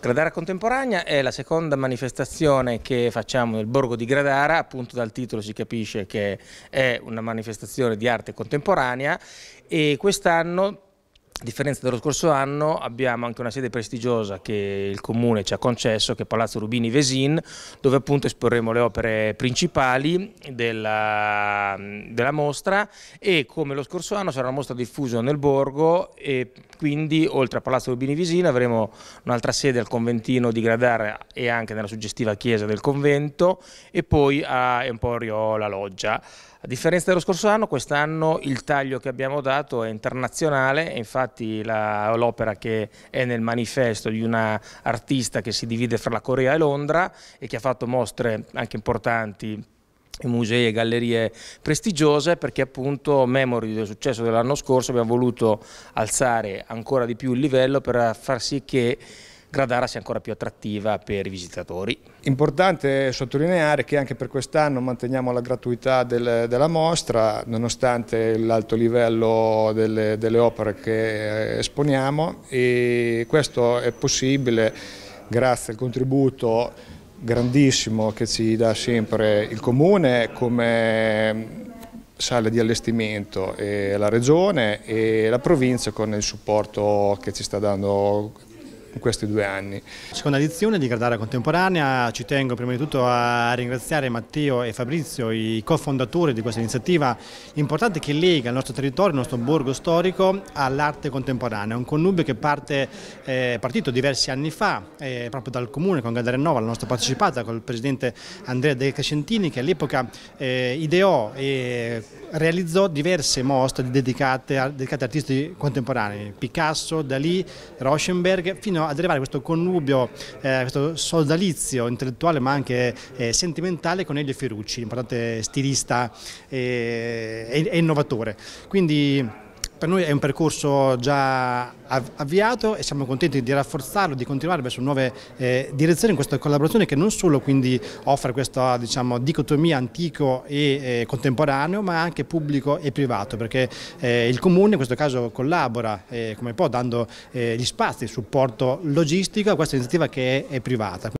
Gradara Contemporanea è la seconda manifestazione che facciamo nel borgo di Gradara, appunto dal titolo si capisce che è una manifestazione di arte contemporanea e quest'anno a differenza dello scorso anno abbiamo anche una sede prestigiosa che il comune ci ha concesso, che è Palazzo Rubini Vesin, dove appunto esporremo le opere principali della, della mostra e come lo scorso anno sarà una mostra diffusa nel borgo e quindi oltre a Palazzo Urbini Visina avremo un'altra sede al conventino di Gradare e anche nella suggestiva chiesa del convento e poi a Emporio La Loggia. A differenza dello scorso anno, quest'anno il taglio che abbiamo dato è internazionale, infatti l'opera che è nel manifesto di una artista che si divide fra la Corea e Londra e che ha fatto mostre anche importanti musei e gallerie prestigiose perché appunto memori del successo dell'anno scorso abbiamo voluto alzare ancora di più il livello per far sì che Gradara sia ancora più attrattiva per i visitatori. Importante sottolineare che anche per quest'anno manteniamo la gratuità del, della mostra, nonostante l'alto livello delle, delle opere che eh, esponiamo e questo è possibile grazie al contributo grandissimo che ci dà sempre il Comune come sale di allestimento, eh, la Regione e la provincia con il supporto che ci sta dando in questi due anni. Seconda edizione di Gradara Contemporanea, ci tengo prima di tutto a ringraziare Matteo e Fabrizio, i cofondatori di questa iniziativa importante che lega il nostro territorio, il nostro borgo storico all'arte contemporanea, un connubio che parte, eh, è partito diversi anni fa eh, proprio dal comune con Gradara Nova, la nostra partecipata con il presidente Andrea De Crescentini che all'epoca eh, ideò e realizzò diverse mostre dedicate, a, dedicate a artisti contemporanei, Picasso, Dalì, Rauschenberg fino a ad arrivare a questo connubio, eh, questo sodalizio intellettuale ma anche eh, sentimentale con Elio Fiorucci, importante stilista e, eh, e, e innovatore. Quindi per noi è un percorso già avviato e siamo contenti di rafforzarlo, di continuare verso nuove eh, direzioni in questa collaborazione che non solo quindi offre questa diciamo, dicotomia antico e eh, contemporaneo ma anche pubblico e privato perché eh, il Comune in questo caso collabora eh, come può dando eh, gli spazi, il supporto logistico a questa iniziativa che è, è privata.